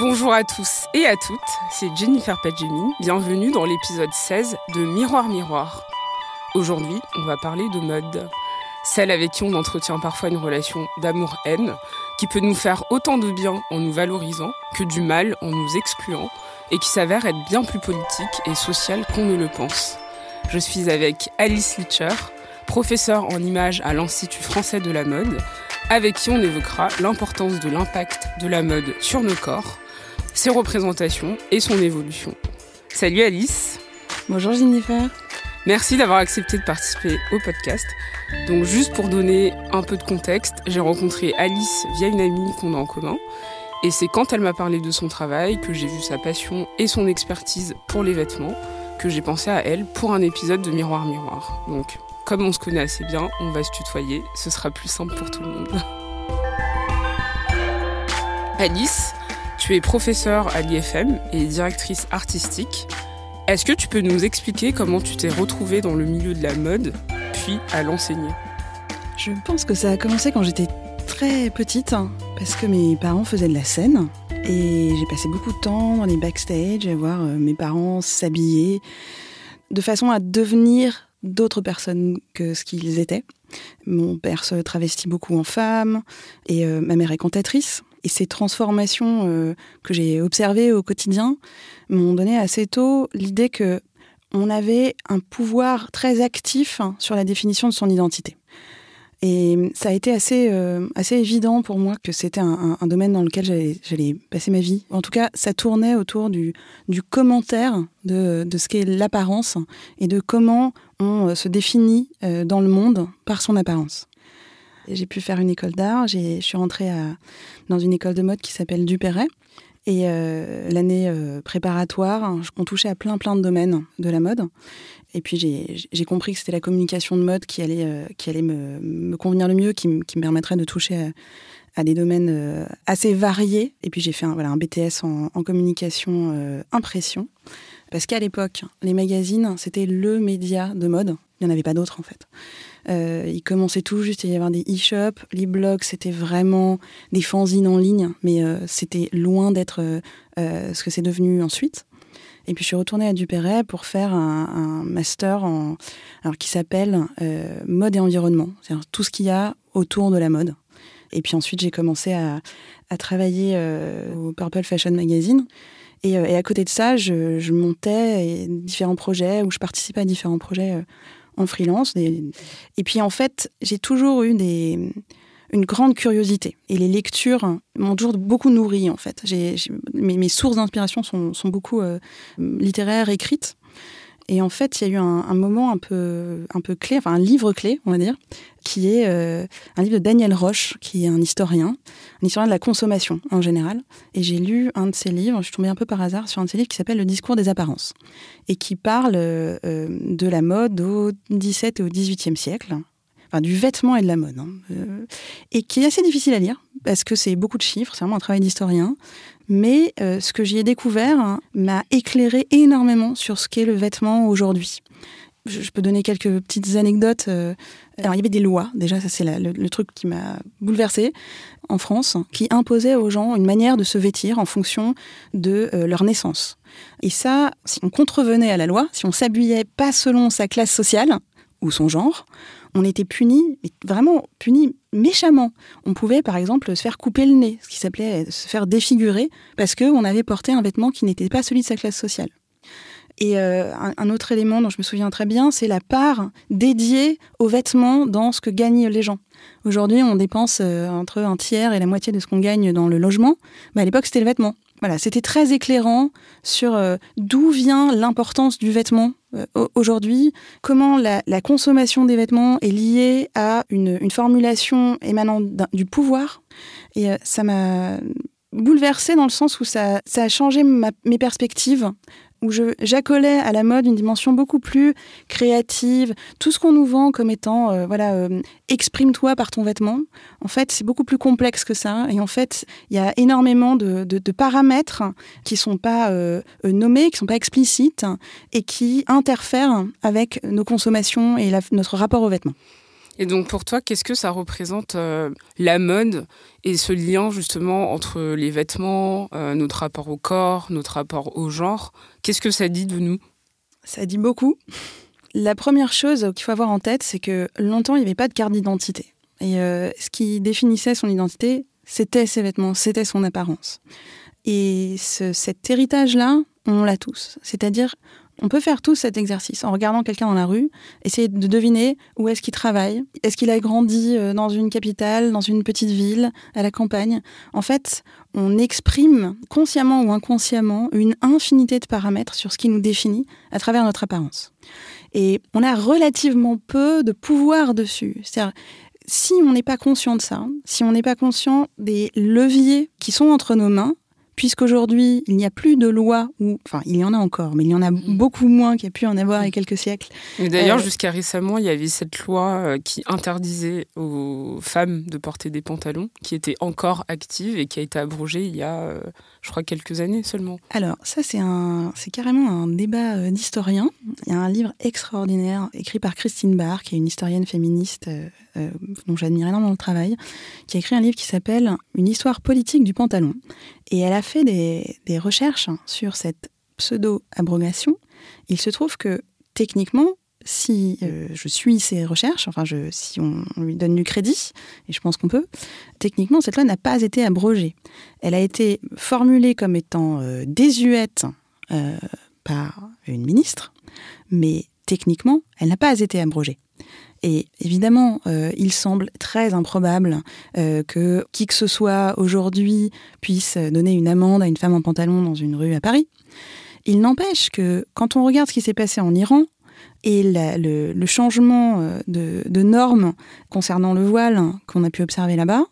Bonjour à tous et à toutes, c'est Jennifer Padjemi, bienvenue dans l'épisode 16 de Miroir Miroir. Aujourd'hui, on va parler de mode. Celle avec qui on entretient parfois une relation d'amour-haine, qui peut nous faire autant de bien en nous valorisant que du mal en nous excluant, et qui s'avère être bien plus politique et sociale qu'on ne le pense. Je suis avec Alice Litcher, professeure en images à l'Institut français de la mode, avec qui on évoquera l'importance de l'impact de la mode sur nos corps, ses représentations et son évolution. Salut Alice. Bonjour Jennifer. Merci d'avoir accepté de participer au podcast. Donc juste pour donner un peu de contexte, j'ai rencontré Alice via une amie qu'on a en commun. Et c'est quand elle m'a parlé de son travail que j'ai vu sa passion et son expertise pour les vêtements que j'ai pensé à elle pour un épisode de Miroir Miroir. Donc comme on se connaît assez bien, on va se tutoyer, ce sera plus simple pour tout le monde. Alice, tu es professeur à l'IFM et directrice artistique. Est-ce que tu peux nous expliquer comment tu t'es retrouvée dans le milieu de la mode, puis à l'enseigner Je pense que ça a commencé quand j'étais très petite, hein, parce que mes parents faisaient de la scène. Et j'ai passé beaucoup de temps dans les backstage à voir euh, mes parents s'habiller de façon à devenir d'autres personnes que ce qu'ils étaient. Mon père se travestit beaucoup en femme et euh, ma mère est cantatrice. Et ces transformations euh, que j'ai observées au quotidien m'ont donné assez tôt l'idée que on avait un pouvoir très actif hein, sur la définition de son identité. Et ça a été assez, euh, assez évident pour moi que c'était un, domaine dans lequel j'allais passer ma vie. En tout cas, ça tournait autour du, du commentaire de, de ce qu'est l'apparence et de comment on euh, se définit dans le monde par son apparence. J'ai pu faire une école d'art. Je suis rentrée dans une école de mode qui s'appelle Duperret. Et euh, l'année euh, préparatoire, hein, on touchait à plein plein de domaines de la mode. Et puis j'ai compris que c'était la communication de mode qui allait, euh, qui allait me, convenir le mieux, qui, me permettrait de toucher à, des domaines assez variés. Et puis j'ai fait un, voilà, un BTS en communication impression. Parce qu'à l'époque, les magazines, c'était le média de mode. Il n'y en avait pas d'autres en fait. Euh, il commençait tout juste à y avoir des e-shops. Les blogs, c'était vraiment des fanzines en ligne, mais euh, c'était loin d'être euh, ce que c'est devenu ensuite. Et puis je suis retournée à Duperret pour faire un, master en, qui s'appelle Mode et environnement, c'est-à-dire tout ce qu'il y a autour de la mode. Et puis ensuite, j'ai commencé à, travailler au Purple Fashion Magazine. Et, à côté de ça, je, montais différents projets ou je participais à différents projets en freelance. Et puis en fait, j'ai toujours eu des, une grande curiosité. Et les lectures m'ont toujours beaucoup nourri, en fait. mes, sources d'inspiration sont, beaucoup euh, littéraires, écrites. Et en fait, il y a eu un, moment un peu, un peu clé, enfin un livre clé, on va dire, qui est euh, un livre de Daniel Roche, qui est un historien, un historien de la consommation en général. Et j'ai lu un de ses livres, je suis tombée un peu par hasard sur un de ses livres qui s'appelle Le discours des apparences, et qui parle euh, euh, de la mode au XVIIe et au XVIIIe siècle, Enfin, du vêtement et de la mode, hein, et qui est assez difficile à lire parce que c'est beaucoup de chiffres, c'est vraiment un travail d'historien mais euh, ce que j'y ai découvert hein, m'a éclairé énormément sur ce qu'est le vêtement aujourd'hui. Je, peux donner quelques petites anecdotes. Euh, il y avait des lois, déjà, ça c'est le, truc qui m'a bouleversé en France, qui imposaient aux gens une manière de se vêtir en fonction de euh, leur naissance. Et ça, si on contrevenait à la loi, si on s'habillait pas selon sa classe sociale ou son genre, on était puni, vraiment puni méchamment. On pouvait par exemple se faire couper le nez, ce qui s'appelait se faire défigurer, parce qu'on avait porté un vêtement qui n'était pas celui de sa classe sociale. Et euh, un, autre élément dont je me souviens très bien, c'est la part dédiée aux vêtements dans ce que gagnent les gens. Aujourd'hui, on dépense euh, entre un tiers et la moitié de ce qu'on gagne dans le logement. mais à l'époque, c'était le vêtement. Voilà, c'était très éclairant sur euh, d'où vient l'importance du vêtement euh, aujourd'hui, comment la, consommation des vêtements est liée à une, formulation émanant du pouvoir. Et euh, ça m'a bouleversée dans le sens où ça, a changé mes perspectives où j'accolais à la mode une dimension beaucoup plus créative. Tout ce qu'on nous vend comme étant, euh, voilà, euh, exprime-toi par ton vêtement, en fait, c'est beaucoup plus complexe que ça. Et en fait, il y a énormément de, paramètres qui ne sont pas euh, nommés, qui ne sont pas explicites et qui interfèrent avec nos consommations et notre rapport aux vêtements. Et donc pour toi, qu'est-ce que ça représente euh, la mode et ce lien justement entre les vêtements, euh, notre rapport au corps, notre rapport au genre Qu'est-ce que ça dit de nous Ça dit beaucoup. La première chose qu'il faut avoir en tête, c'est que longtemps, il n'y avait pas de carte d'identité. Et euh, ce qui définissait son identité, c'était ses vêtements, c'était son apparence. Et cet héritage-là, on l'a tous. C'est-à-dire, on peut faire tout cet exercice en regardant quelqu'un dans la rue, essayer de deviner où est-ce qu'il travaille, est-ce qu'il a grandi euh, dans une capitale, dans une petite ville, à la campagne. En fait, on exprime consciemment ou inconsciemment une infinité de paramètres sur ce qui nous définit à travers notre apparence. Et on a relativement peu de pouvoir dessus. C'est-à-dire, si on n'est pas conscient de ça, si on n'est pas conscient des leviers qui sont entre nos mains, puisqu'aujourd'hui, il n'y a plus de loi, ou enfin, il y en a encore, mais il y en a mm. beaucoup moins qu'il y a pu en avoir il y a quelques siècles. Et d'ailleurs, euh, jusqu'à récemment, il y avait cette loi euh, qui interdisait aux femmes de porter des pantalons, qui était encore active et qui a été abrogée il y a, euh, je crois, quelques années seulement. Alors, ça, c'est, c'est carrément un débat d'historien. Il y a un livre extraordinaire écrit par Christine Barr, qui est une historienne féministe dont j'admire énormément le travail, qui a écrit un livre qui s'appelle Une histoire politique du pantalon. Et elle a fait des, recherches hein, sur cette pseudo-abrogation. Il se trouve que techniquement, si euh, je suis ces recherches, enfin je, si on, lui donne du crédit, et je pense qu'on peut, techniquement cette loi n'a pas été abrogée. Elle a été formulée comme étant euh, désuète euh, par une ministre, mais techniquement elle n'a pas été abrogée. Et évidemment, euh, il semble très improbable euh, que qui que ce soit aujourd'hui puisse donner une amende à une femme en pantalon dans une rue à Paris. Il n'empêche que quand on regarde ce qui s'est passé en Iran, et le, changement euh, de, de, normes concernant le voile qu'on a pu observer là-bas,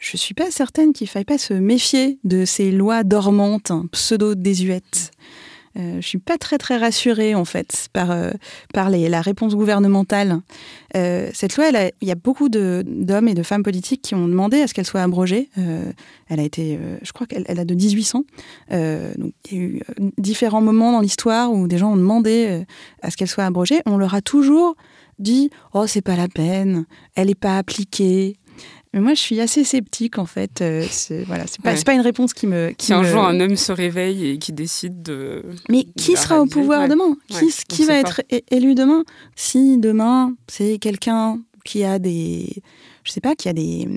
je ne suis pas certaine qu'il ne faille pas se méfier de ces lois dormantes, pseudo-désuètes. Je euh, je suis pas très très rassurée en fait par, euh, par la réponse gouvernementale. Euh, cette loi, il y a beaucoup d'hommes et de femmes politiques qui ont demandé à ce qu'elle soit abrogée. elle a été, je crois qu'elle a de 1800. donc il y a eu différents moments dans l'histoire où des gens ont demandé à ce qu'elle soit abrogée. On leur a toujours dit oh c'est pas la peine, elle n'est pas appliquée, mais moi, je suis assez sceptique, en fait. Euh, ce c'est voilà, c'est pas, une réponse qui me. Qui si un jour un homme se réveille et qui décide de. Mais qui sera au pouvoir demain Qui, qui va être élu demain Si demain, c'est quelqu'un qui a des. Je sais pas, qui a des,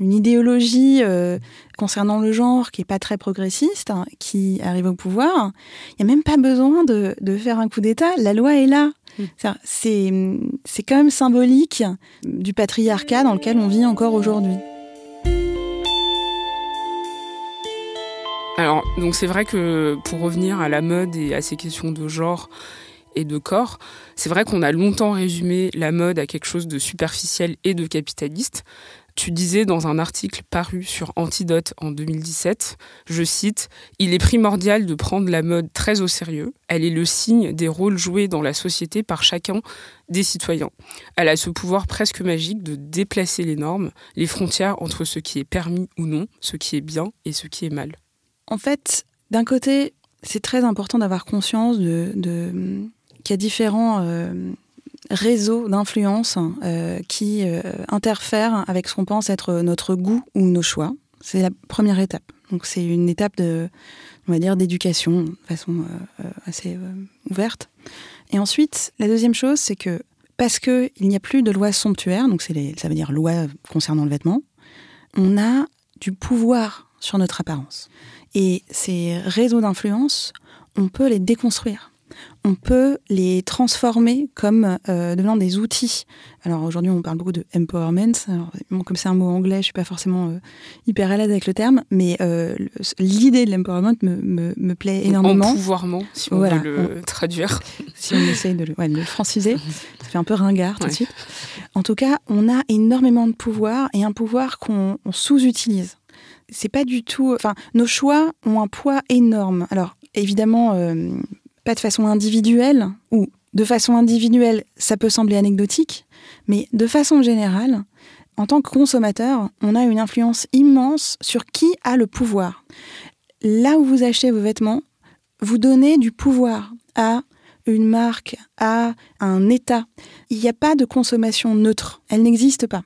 une idéologie euh, concernant le genre qui est pas très progressiste, hein, qui arrive au pouvoir, il n'y a même pas besoin de, de faire un coup d'État. La loi est là. C'est quand même symbolique du patriarcat dans lequel on vit encore aujourd'hui. Alors, donc c'est vrai que pour revenir à la mode et à ces questions de genre et de corps, c'est vrai qu'on a longtemps résumé la mode à quelque chose de superficiel et de capitaliste, tu disais dans un article paru sur Antidote en 2017, je cite, Il est primordial de prendre la mode très au sérieux. Elle est le signe des rôles joués dans la société par chacun des citoyens. Elle a ce pouvoir presque magique de déplacer les normes, les frontières entre ce qui est permis ou non, ce qui est bien et ce qui est mal. En fait, d'un côté, c'est très important d'avoir conscience de, qu'il y a différents... Euh, réseau d'influence euh, qui interfèrent euh, interfère avec ce qu'on pense être notre goût ou nos choix. C'est la première étape. Donc c'est une étape de, on va dire, d'éducation de façon euh, assez ouverte. Et ensuite, la deuxième chose, c'est que parce qu'il n'y a plus de loi somptuaire, donc ça veut dire loi concernant le vêtement, on a du pouvoir sur notre apparence. Et ces réseaux d'influence, on peut les déconstruire on peut les transformer comme euh, devenant des outils. Alors aujourd'hui, on parle beaucoup de empowerment. comme c'est un mot anglais, je ne suis pas forcément euh, hyper à l'aise avec le terme, mais euh, l'idée de l'empowerment me, me, plaît énormément. Empouvoirment, si on peut veut le traduire. Si on essaye de le, franciser, ça fait un peu ringard tout de suite. En tout cas, on a énormément de pouvoir et un pouvoir qu'on sous-utilise. C'est pas du tout. Enfin, nos choix ont un poids énorme. Alors, évidemment, euh, pas de façon individuelle, ou de façon individuelle, ça peut sembler anecdotique, mais de façon générale, en tant que consommateur, on a une influence immense sur qui a le pouvoir. Là où vous achetez vos vêtements, vous donnez du pouvoir à une marque, à un État. Il n'y a pas de consommation neutre, elle n'existe pas.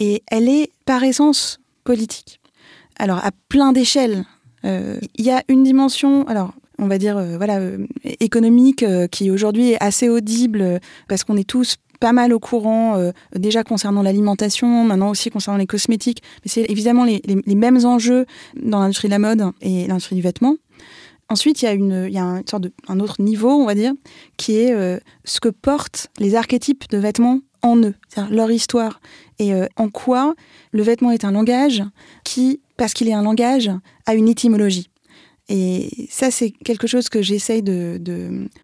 Et elle est par essence politique. Alors à plein d'échelles, euh, il y a une dimension, alors on va dire, euh, voilà, euh, économique, euh, qui aujourd'hui est assez audible, parce qu'on est tous pas mal au courant, déjà concernant l'alimentation, maintenant aussi concernant les cosmétiques. Mais c'est évidemment les, mêmes enjeux dans l'industrie de la mode et l'industrie du vêtement. Ensuite, il y a, une, sorte de, un autre niveau, on va dire, qui est ce que portent les archétypes de vêtements en eux, leur histoire, et en quoi le vêtement est un langage qui, parce qu'il est un langage, a une étymologie. Et ça, c'est quelque chose que j'essaye de,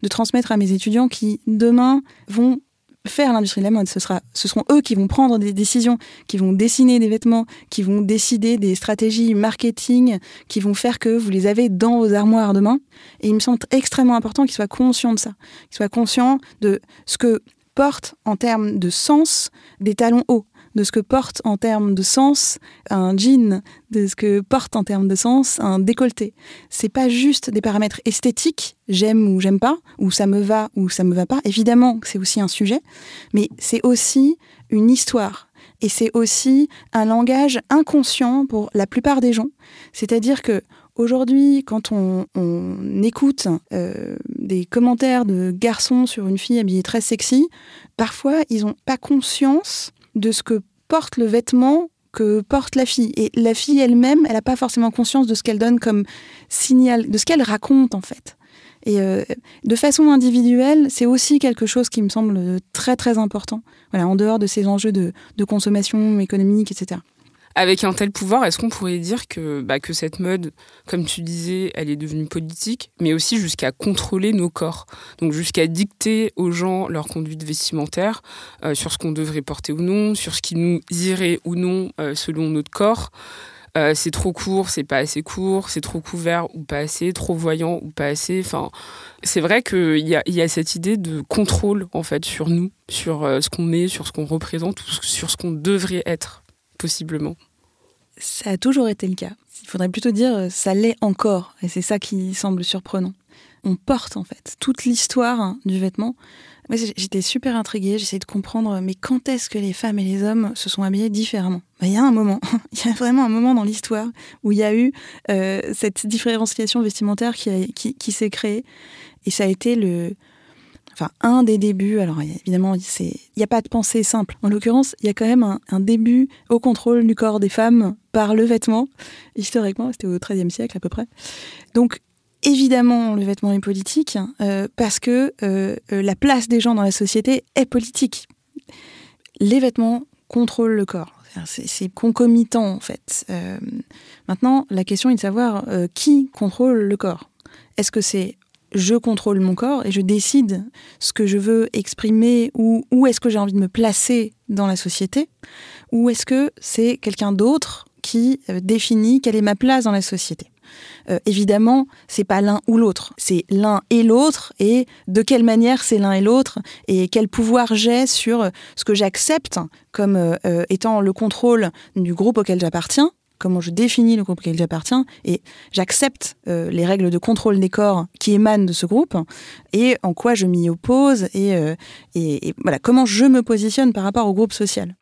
transmettre à mes étudiants qui, demain, vont faire l'industrie de la mode. Ce, sera, ce seront eux qui vont prendre des décisions, qui vont dessiner des vêtements, qui vont décider des stratégies marketing, qui vont faire que vous les avez dans vos armoires demain. Et il me semble extrêmement important qu'ils soient conscients de ça, qu'ils soient conscients de ce que portent en termes de sens des talons hauts, de ce que porte en termes de sens un jean, de ce que porte en termes de sens un décolleté. C'est pas juste des paramètres esthétiques, j'aime ou j'aime pas, ou ça me va ou ça me va pas. Évidemment que c'est aussi un sujet, mais c'est aussi une histoire. Et c'est aussi un langage inconscient pour la plupart des gens. C'est-à-dire que Aujourd'hui, quand on, écoute euh, des commentaires de garçons sur une fille habillée très sexy, parfois ils n'ont pas conscience de ce que porte le vêtement que porte la fille. Et la fille elle-même, elle n'a pas forcément conscience de ce qu'elle donne comme signal, de ce qu'elle raconte en fait. Et euh, de façon individuelle, c'est aussi quelque chose qui me semble très très important, en dehors de ces enjeux de consommation économique, etc. Avec un tel pouvoir, est-ce qu'on pourrait dire que, bah, que cette mode, comme tu disais, elle est devenue politique, mais aussi jusqu'à contrôler nos corps, donc jusqu'à dicter aux gens leur conduite vestimentaire euh, sur ce qu'on devrait porter ou non, sur ce qui nous irait ou non euh, selon notre corps. Euh, c'est trop court, c'est pas assez court, c'est trop couvert ou pas assez, trop voyant ou pas assez. Enfin, c'est vrai qu'il y a, cette idée de contrôle en fait sur nous, sur ce qu'on est, sur ce qu'on représente, sur ce qu'on devrait être possiblement Ça a toujours été le cas. Il faudrait plutôt dire euh, ça l'est encore, et c'est ça qui semble surprenant. On porte en fait toute l'histoire du vêtement. j'étais super intriguée, j'essayais de comprendre, mais quand est-ce que les femmes et les hommes se sont habillés différemment ben, Il y a un moment, il y a vraiment un moment dans l'histoire où il y a eu euh, cette différenciation vestimentaire qui s'est créée, et ça a été le, enfin un des débuts. Alors évidemment, il n'y a pas de pensée simple. En l'occurrence, il y a quand même un, début au contrôle du corps des femmes par le vêtement. Historiquement, c'était au XIIIe siècle à peu près. Donc évidemment, le vêtement est politique euh, parce que euh, euh, la place des gens dans la société est politique. Les vêtements contrôlent le corps. C'est concomitant en fait. maintenant, la question est de savoir qui contrôle le corps. Est-ce que c'est je contrôle mon corps et je décide ce que je veux exprimer ou où est-ce que j'ai envie de me placer dans la société, ou est-ce que c'est quelqu'un d'autre qui euh, définit quelle est ma place dans la société. Euh, évidemment, c'est pas l'un ou l'autre, c'est l'un et l'autre, et de quelle manière c'est l'un et l'autre, et quel pouvoir j'ai sur ce que j'accepte comme euh, étant le contrôle du groupe auquel j'appartiens, comment je définis le groupe auquel j'appartiens et j'accepte euh, les règles de contrôle des corps qui émanent de ce groupe et en quoi je m'y oppose et, euh, et, et voilà comment je me positionne par rapport au groupe social.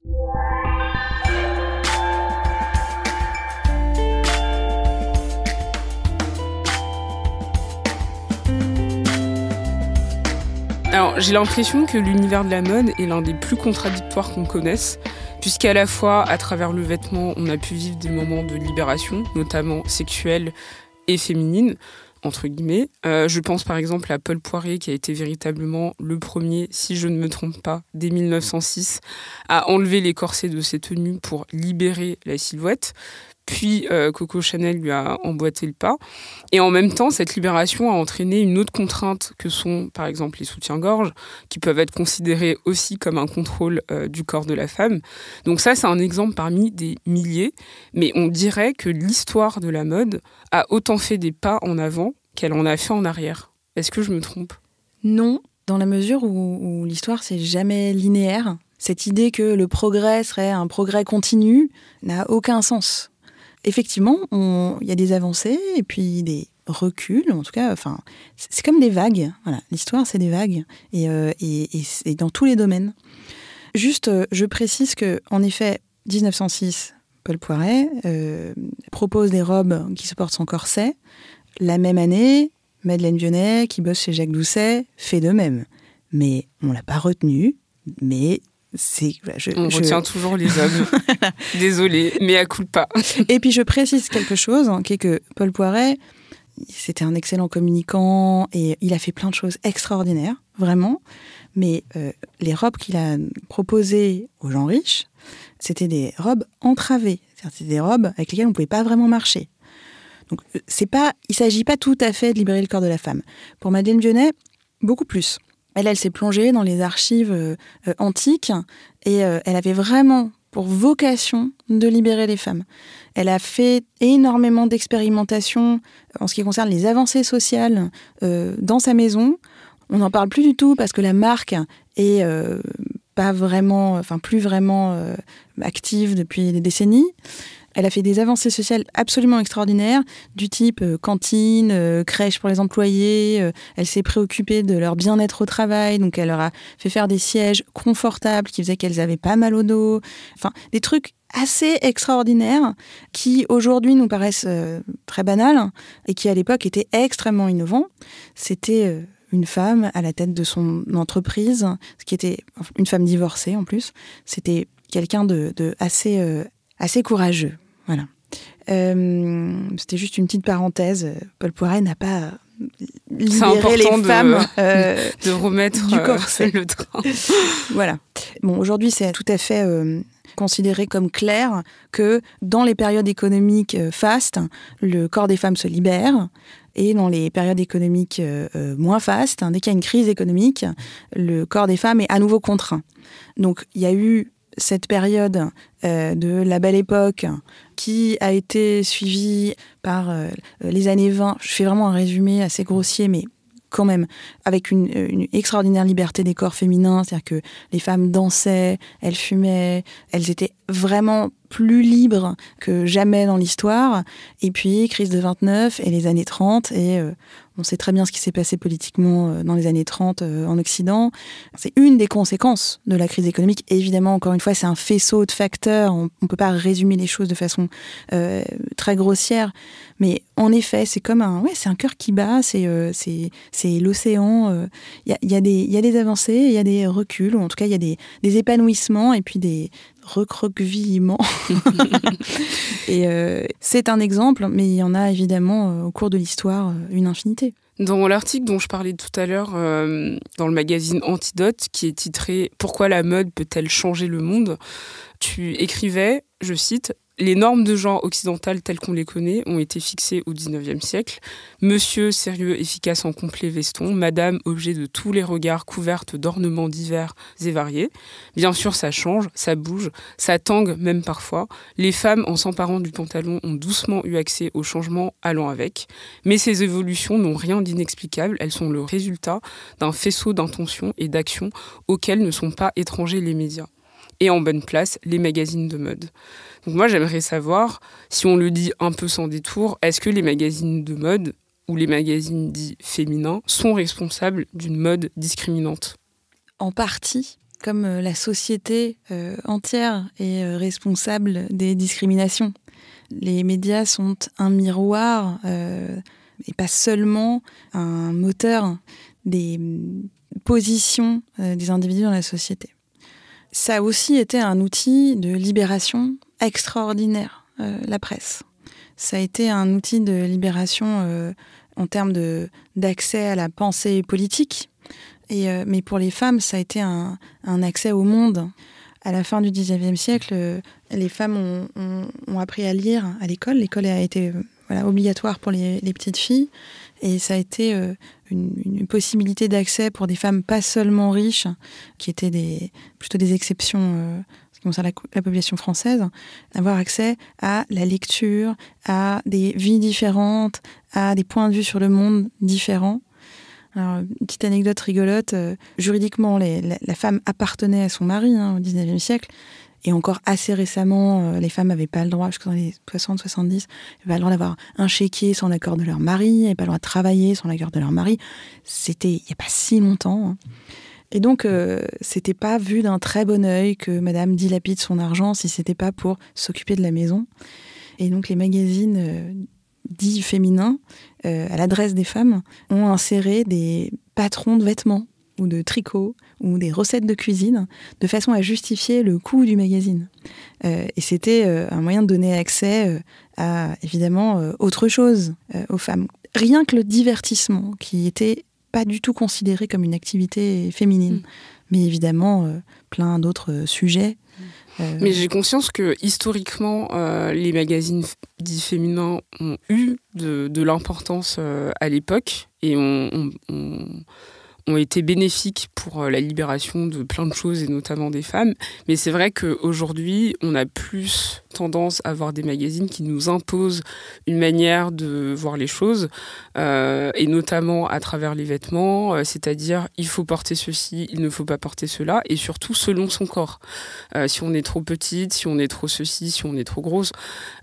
Alors, j'ai l'impression que l'univers de la mode est l'un des plus contradictoires qu'on connaisse puisqu'à la fois, à travers le vêtement, on a pu vivre des moments de libération, notamment sexuelle et féminine, entre guillemets. Euh, je pense par exemple à Paul Poiré, qui a été véritablement le premier, si je ne me trompe pas, dès 1906, à enlever les corsets de ses tenues pour libérer la silhouette, puis euh, Coco Chanel lui a emboîté le pas. Et en même temps, cette libération a entraîné une autre contrainte que sont, par exemple, les soutiens-gorge, qui peuvent être considérés aussi comme un contrôle euh, du corps de la femme. Donc ça, c'est un exemple parmi des milliers. Mais on dirait que l'histoire de la mode a autant fait des pas en avant qu'elle en a fait en arrière. Est-ce que je me trompe Non, dans la mesure où, où l'histoire, c'est jamais linéaire. Cette idée que le progrès serait un progrès continu n'a aucun sens effectivement, il y a des avancées et puis des reculs, en tout cas, enfin, c'est comme des vagues. Voilà, l'histoire, c'est des vagues et, euh, et, et, dans tous les domaines. Juste, euh, je précise que, en effet, 1906, Paul Poiret euh, propose des robes qui se portent sans corset. La même année, Madeleine Vionnet, qui bosse chez Jacques Doucet, fait de même. Mais on ne l'a pas retenu, mais bah, on retient toujours les hommes. Désolée, mais à coup pas. Et puis je précise quelque chose, hein, qui est que Paul Poiret, c'était un excellent communicant et il a fait plein de choses extraordinaires, vraiment. Mais euh, les robes qu'il a proposées aux gens riches, c'était des robes entravées, c'était des robes avec lesquelles on ne pouvait pas vraiment marcher. Donc euh, c'est pas, il s'agit pas tout à fait de libérer le corps de la femme. Pour Madeleine Vionnet, beaucoup plus. Elle, elle s'est plongée dans les archives euh, euh, antiques et euh, elle avait vraiment pour vocation de libérer les femmes. Elle a fait énormément d'expérimentations en ce qui concerne les avancées sociales dans sa maison. On n'en parle plus du tout parce que la marque est pas vraiment, enfin plus vraiment active depuis des décennies. Elle a fait des avancées sociales absolument extraordinaires, du type euh, cantine, euh, crèche pour les employés. Euh, elle s'est préoccupée de leur bien-être au travail, donc elle leur a fait faire des sièges confortables qui faisaient qu'elles avaient pas mal au dos. Enfin, des trucs assez extraordinaires qui aujourd'hui nous paraissent très banals et qui à l'époque étaient extrêmement innovants. C'était une femme à la tête de son entreprise, ce qui était une femme divorcée en plus. C'était quelqu'un de, assez, assez courageux. Voilà. Euh, c'était juste une petite parenthèse. Paul Poiret n'a pas euh, libéré les femmes euh, de, remettre du corps. le train. voilà. Bon, aujourd'hui, c'est tout à fait considéré comme clair que dans les périodes économiques fastes, le corps des femmes se libère. Et dans les périodes économiques moins fastes, hein, dès qu'il y a une crise économique, le corps des femmes est à nouveau contraint. Donc il y a eu cette période de la belle époque qui a été suivi par euh, les années 20. Je fais vraiment un résumé assez grossier, mais quand même, avec une, euh, une extraordinaire liberté des corps féminins, c'est-à-dire que les femmes dansaient, elles fumaient, elles étaient vraiment plus libre que jamais dans l'histoire. Et puis, crise de 29 et les années 30. Et euh, on sait très bien ce qui s'est passé politiquement euh, dans les années 30 euh, en Occident. C'est une des conséquences de la crise économique. Évidemment, encore une fois, c'est un faisceau de facteurs. On ne peut pas résumer les choses de façon très grossière. Mais en effet, c'est comme un, ouais, c'est un cœur qui bat. C'est, c'est, l'océan. Il y a, y, a y, a, des avancées, il y a des reculs. Ou en tout cas, il y a des, des épanouissements et puis des, recroquevillement. et euh, c'est un exemple, mais il y en a évidemment euh, au cours de l'histoire euh, une infinité. Dans l'article dont je parlais tout à l'heure dans le magazine Antidote, qui est titré Pourquoi la mode peut-elle changer le monde tu écrivais, je cite, les normes de genre occidentales telles qu'on les connaît ont été fixées au XIXe siècle. Monsieur sérieux, efficace en complet veston, madame objet de tous les regards couverte d'ornements divers et variés. Bien sûr, ça change, ça bouge, ça tangue même parfois. Les femmes, en s'emparant du pantalon, ont doucement eu accès aux changements allant avec. Mais ces évolutions n'ont rien d'inexplicable, elles sont le résultat d'un faisceau d'intentions et d'actions auxquelles ne sont pas étrangers les médias et en bonne place les magazines de mode. Donc moi, j'aimerais savoir, si on le dit un peu sans détour, est-ce que les magazines de mode ou les magazines dits féminins sont responsables d'une mode discriminante En partie, comme euh, la société euh, entière est euh, responsable des discriminations. Les médias sont un miroir et pas seulement un moteur des mm, positions des individus dans la société ça a aussi été un outil de libération extraordinaire, euh, la presse. Ça a été un outil de libération euh, en termes d'accès à la pensée politique. Et, euh, mais pour les femmes, ça a été un, un, accès au monde. À la fin du 19e siècle, les femmes ont, appris à lire à l'école. L'école a été voilà, obligatoire pour les, les, petites filles. Et ça a été une, possibilité d'accès pour des femmes pas seulement riches, qui étaient plutôt des exceptions euh, ce qui concerne la, population française, d'avoir accès à la lecture, à des vies différentes, à des points de vue sur le monde différents. une petite anecdote rigolote, euh, juridiquement, la, femme appartenait à son mari hein, au 19e siècle, et encore assez récemment, euh, les femmes n'avaient pas le droit, jusqu'en les 60, 70, pas le droit d'avoir un chéquier sans l'accord de leur mari, n'avaient pas le droit de travailler sans l'accord de leur mari. C'était il n'y a pas si longtemps. Hein. Et donc, euh, c'était pas vu d'un très bon œil que Madame dilapide son argent si c'était pas pour s'occuper de la maison. Et donc, les magazines euh, dits féminins, à l'adresse des femmes, ont inséré des patrons de vêtements ou de tricot ou des recettes de cuisine de façon à justifier le coût du magazine. Euh, et c'était euh, un moyen de donner accès euh, à évidemment autre chose aux femmes. Rien que le divertissement qui était pas du tout considéré comme une activité féminine, mm. mais évidemment plein d'autres sujets. Mm. Mais j'ai conscience que historiquement, les magazines dits féminins ont eu de, l'importance à l'époque et on ont été bénéfiques pour euh, la libération de plein de choses et notamment des femmes. Mais c'est vrai qu'aujourd'hui, on a plus tendance à voir des magazines qui nous imposent une manière de voir les choses, euh, et notamment à travers les vêtements, euh, c'est-à-dire il faut porter ceci, il ne faut pas porter cela, et surtout selon son corps. Euh, si on est trop petite, si on est trop ceci, si on est trop grosse,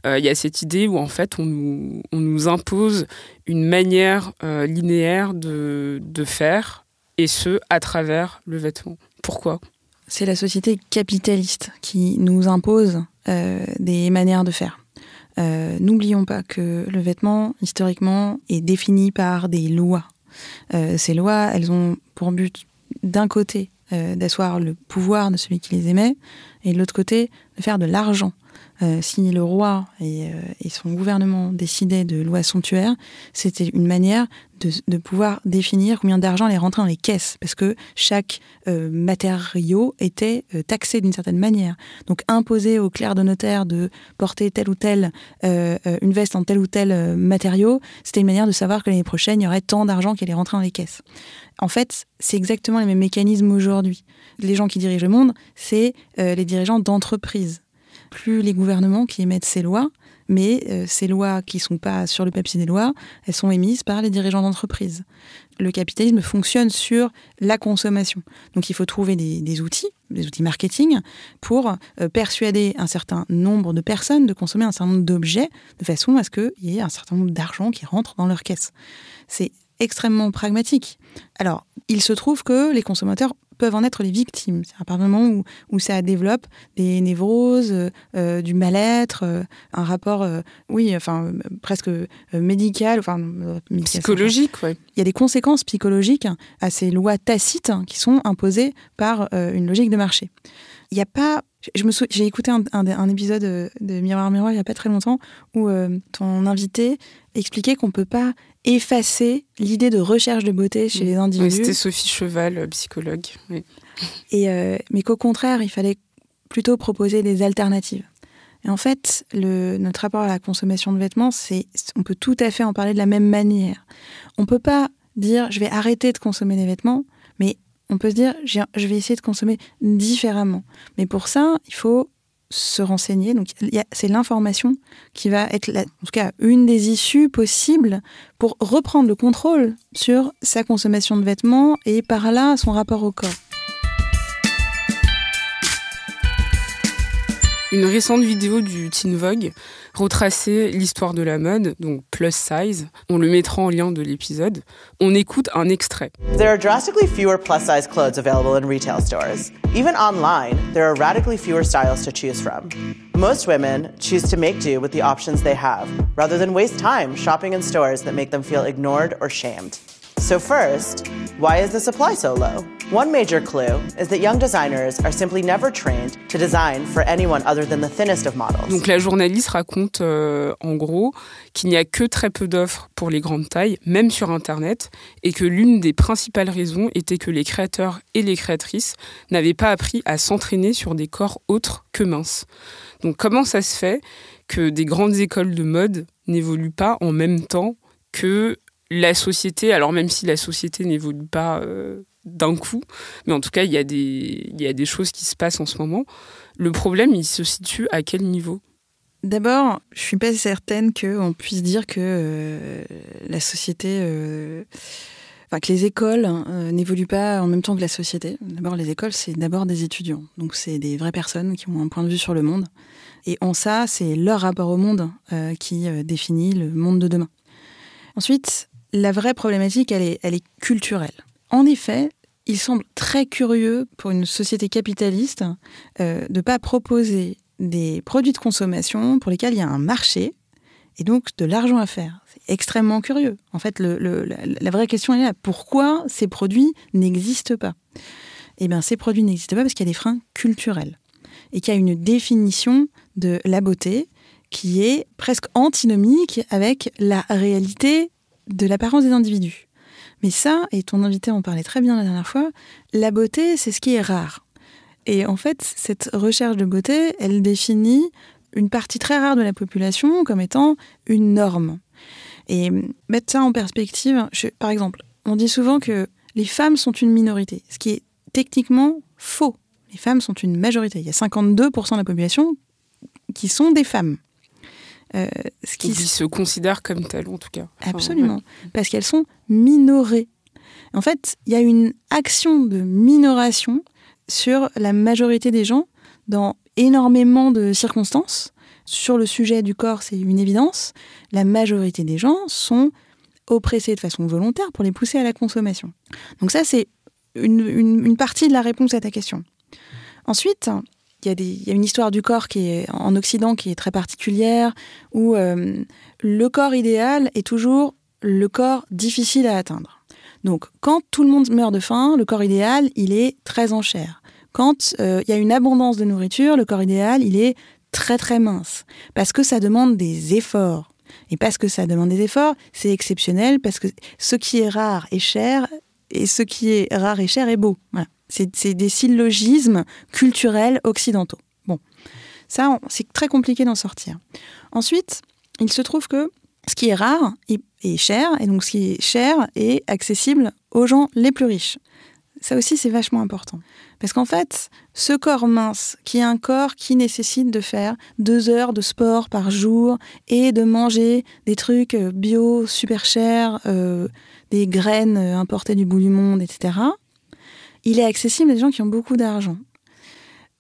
il y a cette idée où en fait on nous, on nous impose une manière linéaire de faire, et ce, à travers le vêtement. Pourquoi c'est la société capitaliste qui nous impose euh, des manières de faire. Euh, n'oublions pas que le vêtement, historiquement, est défini par des lois. Euh, ces lois, elles ont pour but, d'un côté, d'asseoir le pouvoir de celui qui les émet, et de l'autre côté, de faire de l'argent euh, signé le roi euh, et, son gouvernement décidaient de lois somptuaires, c'était une manière de, pouvoir définir combien d'argent allait rentrer dans les caisses, parce que chaque euh, matériau était taxé d'une certaine manière. Donc imposer au clerc de notaire de porter telle ou telle, une veste en tel ou tel matériau, c'était une manière de savoir que l'année prochaine, il y aurait tant d'argent qui allait rentrer dans les caisses. En fait, c'est exactement les mêmes mécanismes aujourd'hui. Les gens qui dirigent le monde, c'est les dirigeants d'entreprises plus les gouvernements qui émettent ces lois, mais euh, ces lois qui ne sont pas sur le papier des lois, elles sont émises par les dirigeants d'entreprise. Le capitalisme fonctionne sur la consommation. Donc il faut trouver des, outils, des outils marketing, pour euh, persuader un certain nombre de personnes de consommer un certain nombre d'objets de façon à ce qu'il y ait un certain nombre d'argent qui rentre dans leur caisse. C'est extrêmement pragmatique. Alors, il se trouve que les consommateurs peuvent en être les victimes. C'est à partir moment où, où, ça développe des névroses, euh, euh, du mal-être, euh, un rapport, oui, enfin presque médical, enfin psychologique. Il y a des conséquences psychologiques à ces lois tacites hein, qui sont imposées par une logique de marché. Il n'y a pas je me j'ai écouté un, épisode de Miroir Miroir il n'y a pas très longtemps où ton invité expliquait qu'on ne peut pas effacer l'idée de recherche de beauté chez mm. les individus. c'était Sophie Cheval, euh, psychologue. Et, euh, mais qu'au contraire, il fallait plutôt proposer des alternatives. Et en fait, le, notre rapport à la consommation de vêtements, c'est, on peut tout à fait en parler de la même manière. On ne peut pas dire je vais arrêter de consommer des vêtements, mais on peut se dire je vais essayer de consommer différemment. Mais pour ça, il faut se renseigner. Donc, c'est l'information qui va être, en tout cas, une des issues possibles pour reprendre le contrôle sur sa consommation de vêtements et par là son rapport au corps. Une récente vidéo du Teen Vogue retracer l'histoire de la mode, donc plus size. On le mettra en lien de l'épisode. On écoute un extrait. There are drastically fewer plus size clothes available in retail stores. Even online, there are radically fewer styles to choose from. Most women choose to make do with the options they have, rather than waste time shopping in stores that make them feel ignored or shamed. So first, why is the supply so low? One major clue is that young designers are simply never trained to design for anyone other than the thinnest of Donc la journaliste raconte euh, en gros qu'il n'y a que très peu d'offres pour les grandes tailles, même sur internet, et que l'une des principales raisons était que les créateurs et les créatrices n'avaient pas appris à s'entraîner sur des corps autres que minces. Donc comment ça se fait que des grandes écoles de mode n'évoluent pas en même temps que la société, alors même si la société n'évolue pas euh, d'un coup, mais en tout cas, il y, a des, il y a des choses qui se passent en ce moment. Le problème, il se situe à quel niveau D'abord, je suis pas certaine qu'on puisse dire que euh, la société, euh, enfin que les écoles hein, euh, n'évoluent pas en même temps que la société. D'abord, les écoles, c'est d'abord des étudiants, donc c'est des vraies personnes qui ont un point de vue sur le monde. Et en ça, c'est leur rapport au monde qui définit le monde de demain. Ensuite, la vraie problématique, elle est, elle est culturelle. En effet, il semble très curieux pour une société capitaliste euh, de ne pas proposer des produits de consommation pour lesquels il y a un marché et donc de l'argent à faire. C'est extrêmement curieux. En fait, le, la, la, vraie question est là. Pourquoi ces produits n'existent pas Eh bien, ces produits n'existent pas parce qu'il y a des freins culturels et qu'il y a une définition de la beauté qui est presque antinomique avec la réalité de l'apparence des individus. Mais ça, et ton invité en parlait très bien la dernière fois, la beauté, c'est ce qui est rare. Et en fait, cette recherche de beauté, elle définit une partie très rare de la population comme étant une norme. Et mm, mettre ça en perspective, par exemple, on dit souvent que les femmes sont une minorité, ce qui est techniquement faux. Les femmes sont une majorité. Il y a 52% de la population qui sont des femmes. Euh, ce qui, se considèrent comme tel en tout cas. Absolument, mm. parce qu'elles sont minorées. En fait, il y a une action de minoration sur la majorité des gens dans énormément de circonstances. Sur le sujet du corps, c'est une évidence. La majorité des gens sont oppressés de façon volontaire pour les pousser à la consommation. Donc ça, c'est une partie de la réponse à ta question. Ensuite, il y a une histoire du corps qui est en Occident qui est très particulière, où euh, le corps idéal est toujours le corps difficile à atteindre. Donc, quand tout le monde meurt de faim, le corps idéal, il est très en chair. Quand euh, il y a une abondance de nourriture, le corps idéal, il est très très mince, parce que ça demande des efforts. Et parce que ça demande des efforts, c'est exceptionnel, parce que ce qui est rare est cher, et ce qui est rare et cher est beau. C'est des syllogismes culturels occidentaux. Bon, ça, c'est très compliqué d'en sortir. Ensuite, il se trouve que ce qui est rare est, cher, et donc ce qui est cher est accessible aux gens les plus riches. Ça aussi, c'est vachement important. Parce qu'en fait, ce corps mince, qui est un corps qui nécessite de faire deux heures de sport par jour et de manger des trucs euh, bio super chers, euh, des graines euh, importées du bout du monde, etc., il est accessible à des gens qui ont beaucoup d'argent.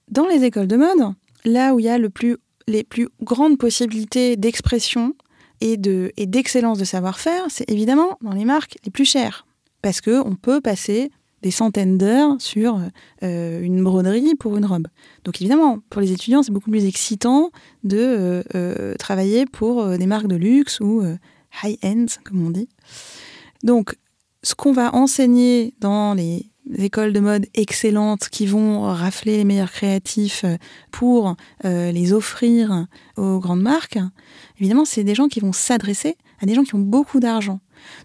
Dans les écoles de mode, là où il y a les plus grandes possibilités d'expression et d'excellence de, savoir-faire, c'est évidemment dans les marques les plus chères. Parce qu'on peut passer des centaines d'heures sur euh, une broderie pour une robe. Donc évidemment, pour les étudiants, c'est beaucoup plus excitant de euh, euh, travailler pour des marques de luxe ou high-end, comme on dit. Donc, ce qu'on va enseigner dans les écoles de mode excellentes qui vont rafler les meilleurs créatifs euh, pour euh, les offrir aux grandes marques, évidemment, c'est des gens qui vont s'adresser à des gens qui ont beaucoup d'argent.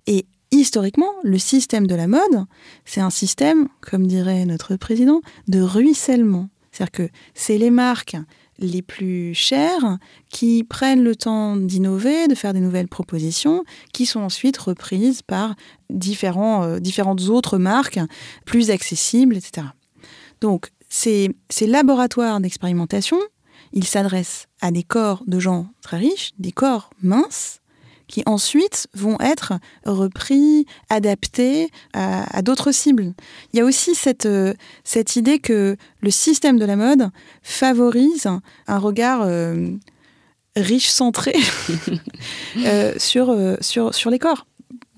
Et historiquement, le système de la mode, c'est un système, comme dirait notre président, de ruissellement. C'est-à-dire que c'est les marques les plus chères, qui prennent le temps d'innover, de faire des nouvelles propositions, qui sont ensuite reprises par différents, euh, différentes autres marques plus accessibles, etc. Donc, ces, ces laboratoires d'expérimentation, ils s'adressent à des corps de gens très riches, des corps minces, qui ensuite vont être repris, adaptés à, d'autres cibles. Il y a aussi cette, euh, cette idée que le système de la mode favorise un regard euh, riche centré euh, sur, sur, sur les corps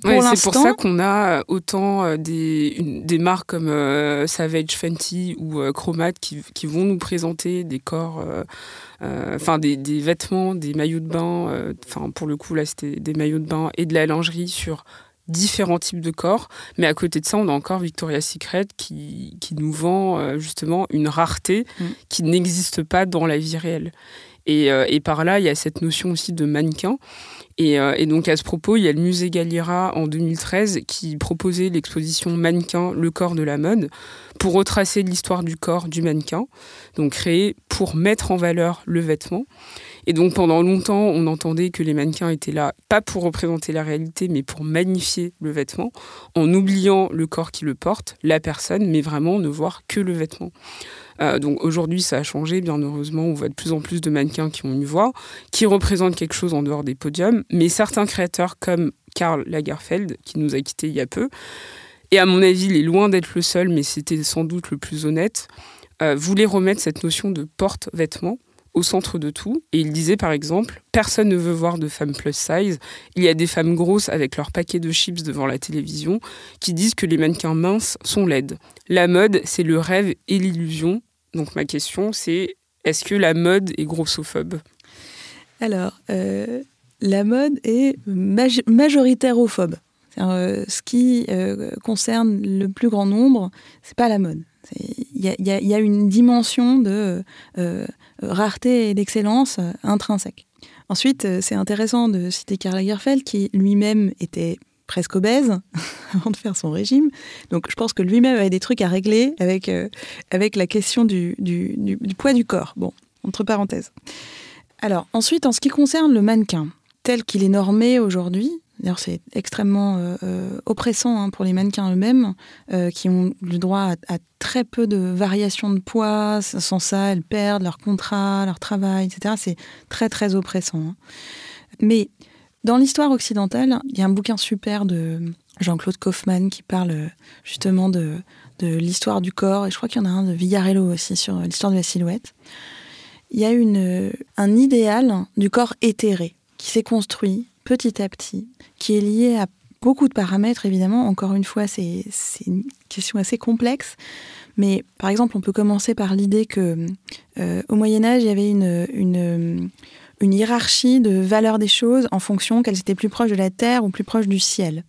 c'est pour ça qu'on a euh, autant euh, des, marques comme euh, Savage Fenty ou Chromat qui, vont nous présenter des corps, enfin des, vêtements, des maillots de bain, enfin pour le coup là c'était des maillots de bain et de la lingerie sur différents types de corps. Mais à côté de ça, on a encore Victoria's Secret qui, nous vend justement une rareté mm. qui n'existe pas dans la vie réelle. et, par là, il y a cette notion aussi de mannequin euh, et, donc à ce propos, il y a le musée Galliera en 2013 qui proposait l'exposition Mannequin, le corps de la mode, pour retracer l'histoire du corps du mannequin, donc créé pour mettre en valeur le vêtement. Et donc pendant longtemps, on entendait que les mannequins étaient là, pas pour représenter la réalité, mais pour magnifier le vêtement, en oubliant le corps qui le porte, la personne, mais vraiment ne voir que le vêtement. Euh, donc aujourd'hui, ça a changé, bien heureusement. On voit de plus en plus de mannequins qui ont une voix, qui représentent quelque chose en dehors des podiums. Mais certains créateurs, comme Karl Lagerfeld, qui nous a quittés il y a peu, et à mon avis, il est loin d'être le seul, mais c'était sans doute le plus honnête, euh, voulait remettre cette notion de porte vêtements au centre de tout. Et il disait par exemple, personne ne veut voir de femmes plus size. Il y a des femmes grosses avec leurs paquets de chips devant la télévision qui disent que les mannequins minces sont laides. La mode, c'est le rêve et l'illusion. Donc ma question, c'est est-ce que la mode est grossophobe Alors, euh, la mode est majoritaire euh, ce qui euh, concerne le plus grand nombre, c'est pas la mode, il y, a, une dimension de euh, euh, rareté et d'excellence euh, intrinsèque. Ensuite, c'est intéressant de citer Karl Lagerfeld, qui lui-même était presque obèse avant de faire son régime. Donc je pense que lui-même avait des trucs à régler avec, avec la question du, du, du, poids du corps. Bon, entre parenthèses. Alors ensuite, en ce qui concerne le mannequin, tel qu'il est normé aujourd'hui, D'ailleurs, c'est extrêmement euh, euh, oppressant hein, pour les mannequins eux-mêmes, euh, qui ont le droit à, très peu de variations de poids. Sans ça, elles perdent leur contrat, leur travail, etc. C'est très, très oppressant. Hein. Mais dans l'histoire occidentale, il y a un bouquin super de Jean-Claude Kaufmann qui parle justement de, l'histoire du corps, et je crois qu'il y en a un de Vigarello aussi sur l'histoire de la silhouette. Il y a un idéal du corps éthéré qui s'est construit petit à petit, qui est lié à beaucoup de paramètres, évidemment. Encore une fois, c'est une question assez complexe. Mais par exemple, on peut commencer par l'idée que euh, au Moyen Âge, il y avait une, une, hiérarchie de valeur des choses en fonction qu'elles étaient plus proches de la terre ou plus proches du ciel.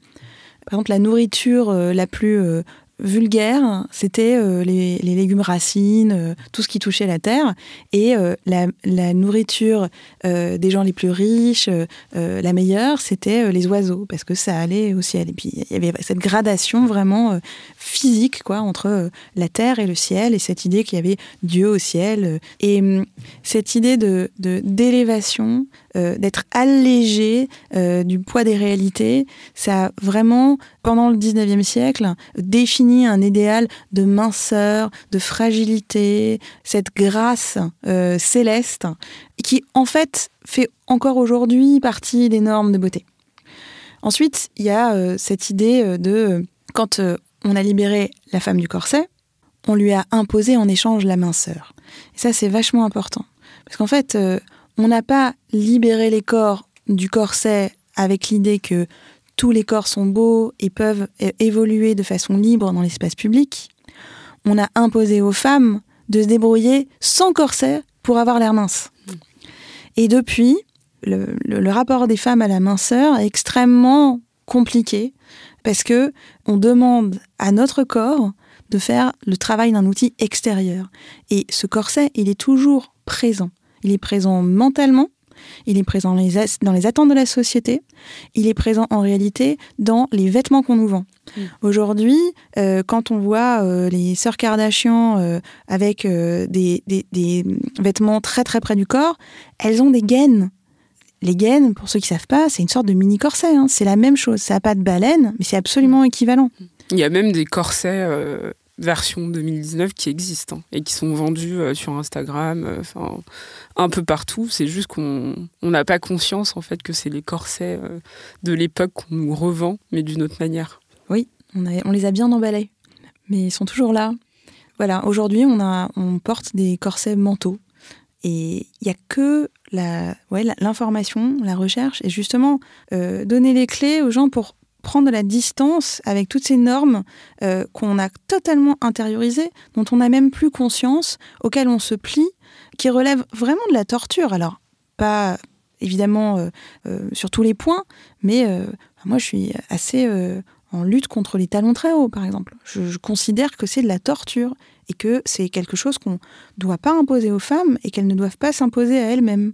Par exemple, la nourriture euh, la plus euh, vulgaire, c'était euh, les, légumes racines, euh, tout ce qui touchait la terre, et euh, la, nourriture des gens les plus riches, la meilleure, c'était les oiseaux, parce que ça allait au ciel. Et puis il y avait cette gradation vraiment physique quoi, entre la terre et le ciel, et cette idée qu'il y avait Dieu au ciel, et hum, cette idée de, d'élévation, d'être allégé du poids des réalités, ça a vraiment pendant le 19e siècle, définit un idéal de minceur, de fragilité, cette grâce euh, céleste qui, en fait, fait encore aujourd'hui partie des normes de beauté. Ensuite, il y a euh, cette idée euh, de quand on a libéré la femme du corset, on lui a imposé en échange la minceur. Et ça, c'est vachement important. Parce qu'en fait, on n'a pas libéré les corps du corset avec l'idée que tous les corps sont beaux et peuvent évoluer de façon libre dans l'espace public. On a imposé aux femmes de se débrouiller sans corset pour avoir l'air mince. Mm. Et depuis, le, rapport des femmes à la minceur est extrêmement compliqué parce que on demande à notre corps de faire le travail d'un outil extérieur. Et ce corset, il est toujours présent. Il est présent mentalement, il est présent dans les, attentes de la société, il est présent en réalité dans les vêtements qu'on nous vend. Mm. Aujourd'hui, euh, quand on voit euh, les sœurs Kardashian euh, avec des, vêtements très très près du corps, elles ont des gaines. Les gaines, pour ceux qui ne savent pas, c'est une sorte de mini corset. Hein. C'est la même chose. Ça n'a pas de baleine, mais c'est absolument mm. équivalent. Il y a même des corsets version 2019 qui existent hein, et qui sont vendues euh, sur Instagram, euh, un peu partout. C'est juste qu'on n'a pas conscience en fait que c'est les corsets euh, de l'époque qu'on nous revend, mais d'une autre manière. Oui, on, a, on, les a bien emballés, mais ils sont toujours là. Voilà, aujourd'hui on, a, on porte des corsets mentaux. et il n'y a que l'information, la, ouais, la, la recherche et justement donner les clés aux gens pour prendre la distance avec toutes ces normes euh, qu'on a totalement intériorisées, dont on n'a même plus conscience, auxquelles on se plie, qui relèvent vraiment de la torture. Alors, pas évidemment euh, euh, sur tous les points, mais moi je suis assez en lutte contre les talons très hauts, par exemple. Je, je considère que c'est de la torture et que c'est quelque chose qu'on ne doit pas imposer aux femmes et qu'elles ne doivent pas s'imposer à elles-mêmes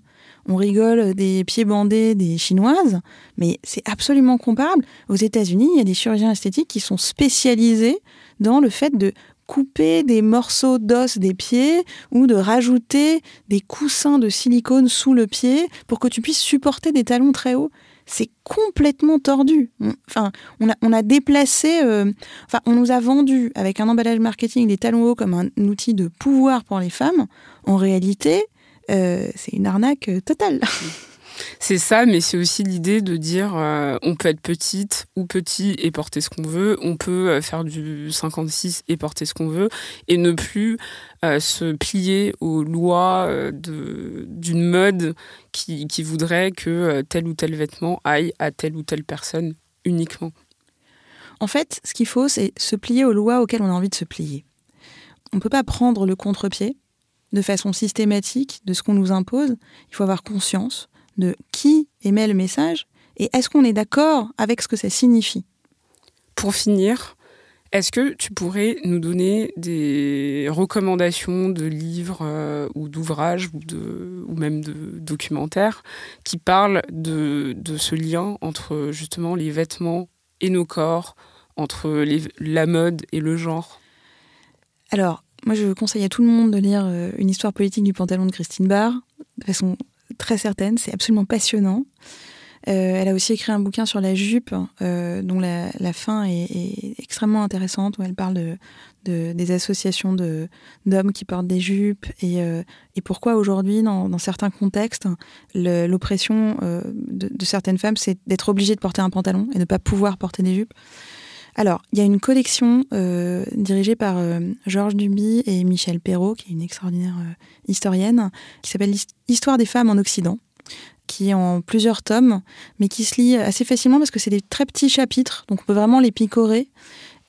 on rigole des pieds bandés des Chinoises, mais c'est absolument comparable. Aux États-Unis, il y a des chirurgiens esthétiques qui sont spécialisés dans le fait de couper des morceaux d'os des pieds ou de rajouter des coussins de silicone sous le pied pour que tu puisses supporter des talons très hauts. C'est complètement tordu. Enfin, on a, déplacé, euh, enfin, on nous a vendu avec un emballage marketing des talons hauts comme un outil de pouvoir pour les femmes. En réalité, euh, c'est une arnaque euh, totale. C'est ça, mais c'est aussi l'idée de dire euh, on peut être petite ou petit et porter ce qu'on veut, on peut faire du 56 et porter ce qu'on veut, et ne plus se plier aux lois d'une mode qui, qui, voudrait que tel ou tel vêtement aille à telle ou telle personne uniquement. En fait, ce qu'il faut, c'est se plier aux lois auxquelles on a envie de se plier. On ne peut pas prendre le contre-pied de façon systématique de ce qu'on nous impose. Il faut avoir conscience de qui émet le message et est-ce qu'on est, d'accord avec ce que ça signifie. Pour finir, est-ce que tu pourrais nous donner des recommandations de livres euh, ou d'ouvrages ou, même de documentaires qui parlent de, ce lien entre justement les vêtements et nos corps, entre la mode et le genre Alors, moi, je conseille à tout le monde de lire euh, Une histoire politique du pantalon de Christine Barr, de façon très certaine. C'est absolument passionnant. Euh, elle a aussi écrit un bouquin sur la jupe, euh, dont la, fin est, extrêmement intéressante, où elle parle de, des associations d'hommes qui portent des jupes et, et pourquoi aujourd'hui, dans, certains contextes, l'oppression de, de, certaines femmes, c'est d'être obligée de porter un pantalon et de ne pas pouvoir porter des jupes. Alors, il y a une collection euh, dirigée par euh, Georges Duby et Michel Perrault, qui est une extraordinaire euh, historienne, qui s'appelle Histoire des femmes en Occident, qui est en plusieurs tomes, mais qui se lit assez facilement parce que c'est des très petits chapitres, donc on peut vraiment les picorer.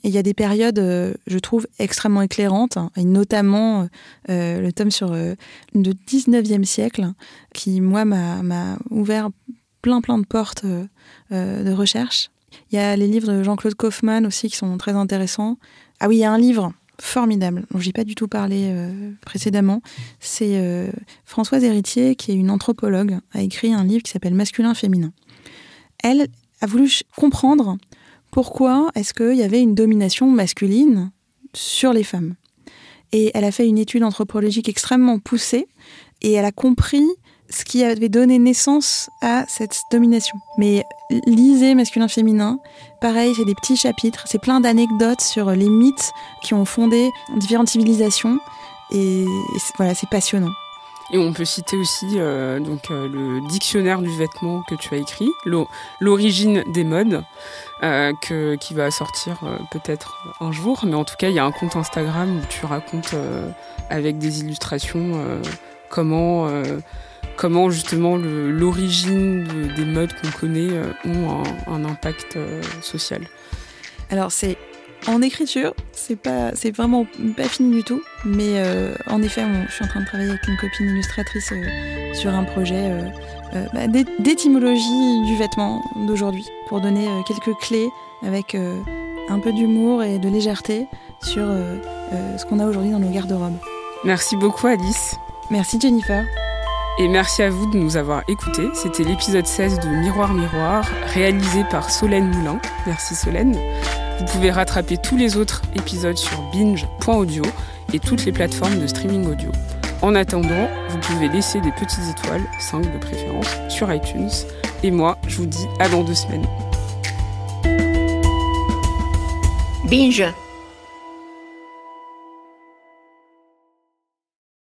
Et il y a des périodes, je trouve, extrêmement éclairantes, hein, et notamment le tome sur le 19e siècle, qui, moi, m'a ouvert plein, plein de portes de recherche. Il y a les livres de Jean-Claude Kaufmann aussi qui sont très intéressants. Ah oui, il y a un livre formidable dont j'ai pas du tout parlé euh, précédemment. C'est euh, Françoise Héritier, qui est une anthropologue, a écrit un livre qui s'appelle Masculin-Féminin. Elle a voulu comprendre pourquoi est-ce qu'il y avait une domination masculine sur les femmes. Et elle a fait une étude anthropologique extrêmement poussée et elle a compris ce qui avait donné naissance à cette domination. Mais lisez masculin-féminin, pareil, c'est des petits chapitres, c'est plein d'anecdotes sur les mythes qui ont fondé différentes civilisations, et, voilà, c'est passionnant. Et on peut citer aussi euh, donc euh, le dictionnaire du vêtement que tu as écrit, l'origine des modes, euh, que, qui va sortir peut-être un jour. Mais en tout cas, il y a un compte Instagram où tu racontes avec des illustrations comment comment justement l'origine des modes qu'on connaît euh, ont un, impact euh, social. Alors c'est en écriture, c'est pas, c'est vraiment pas fini du tout. Mais euh, en effet, je suis en train de travailler avec une copine illustratrice sur un projet bah, d'étymologie du vêtement d'aujourd'hui, pour donner quelques clés avec un peu d'humour et de légèreté sur ce qu'on a aujourd'hui dans nos garde-robes. Merci beaucoup, Alice. Merci, Jennifer. Et merci à vous de nous avoir écoutés. C'était l'épisode 16 de Miroir Miroir, réalisé par Solène Moulin. Merci Solène. Vous pouvez rattraper tous les autres épisodes sur binge.audio et toutes les plateformes de streaming audio. En attendant, vous pouvez laisser des petites étoiles, 5 de préférence, sur iTunes. Et moi, je vous dis à dans deux semaines. Binge